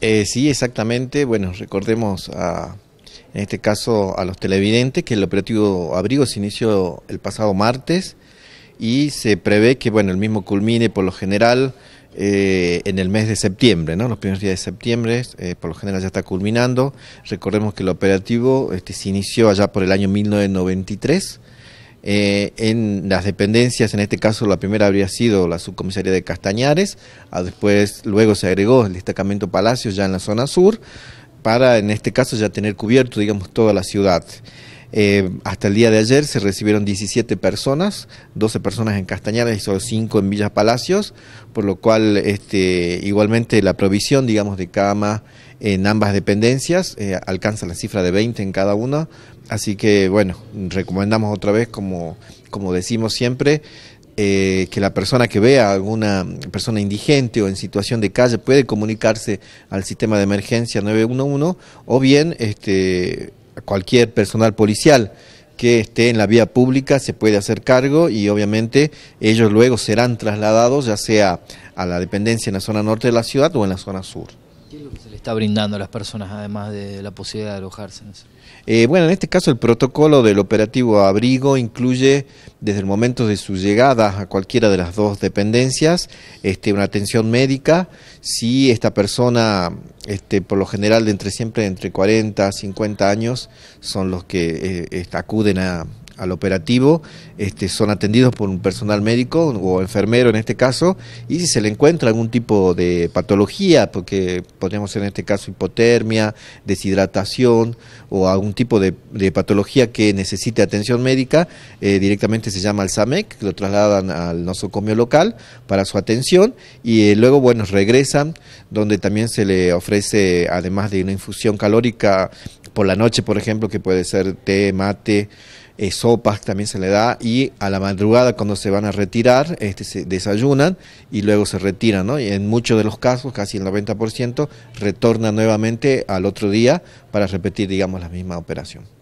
Eh, sí, exactamente. Bueno, recordemos en este caso a los televidentes que el operativo Abrigo se inició el pasado martes y se prevé que bueno, el mismo culmine por lo general eh, en el mes de septiembre, ¿no? los primeros días de septiembre, eh, por lo general ya está culminando. Recordemos que el operativo este, se inició allá por el año 1993 eh, en las dependencias, en este caso la primera habría sido la subcomisaría de Castañares, a después luego se agregó el destacamento Palacios ya en la zona sur, para en este caso ya tener cubierto, digamos, toda la ciudad. Eh, hasta el día de ayer se recibieron 17 personas, 12 personas en Castañares y solo 5 en Villa Palacios, por lo cual este, igualmente la provisión, digamos, de cama en ambas dependencias eh, alcanza la cifra de 20 en cada una, así que bueno, recomendamos otra vez, como, como decimos siempre, eh, que la persona que vea a alguna persona indigente o en situación de calle puede comunicarse al sistema de emergencia 911 o bien este, cualquier personal policial que esté en la vía pública se puede hacer cargo y obviamente ellos luego serán trasladados ya sea a la dependencia en la zona norte de la ciudad o en la zona sur. ¿Qué es lo que se le está brindando a las personas, además de la posibilidad de alojarse? En eh, bueno, en este caso el protocolo del operativo abrigo incluye desde el momento de su llegada a cualquiera de las dos dependencias este, una atención médica. Si esta persona, este, por lo general, de entre siempre entre 40 a 50 años, son los que eh, acuden a, al operativo, este, son atendidos por un personal médico o enfermero en este caso, y si se le encuentra algún tipo de patología, porque podríamos en este caso hipotermia, deshidratación o algún tipo de, patología que necesite atención médica, eh, directamente se llama al SAMEC, lo trasladan al nosocomio local para su atención y eh, luego, bueno, regresan, donde también se le ofrece, además de una infusión calórica por la noche, por ejemplo, que puede ser té, mate, eh, sopas también se le da y a la madrugada cuando se van a retirar este, se desayunan y luego se retiran, Y en muchos de los casos, casi el 90%, retorna nuevamente al otro día para repetir, digamos, la misma operación.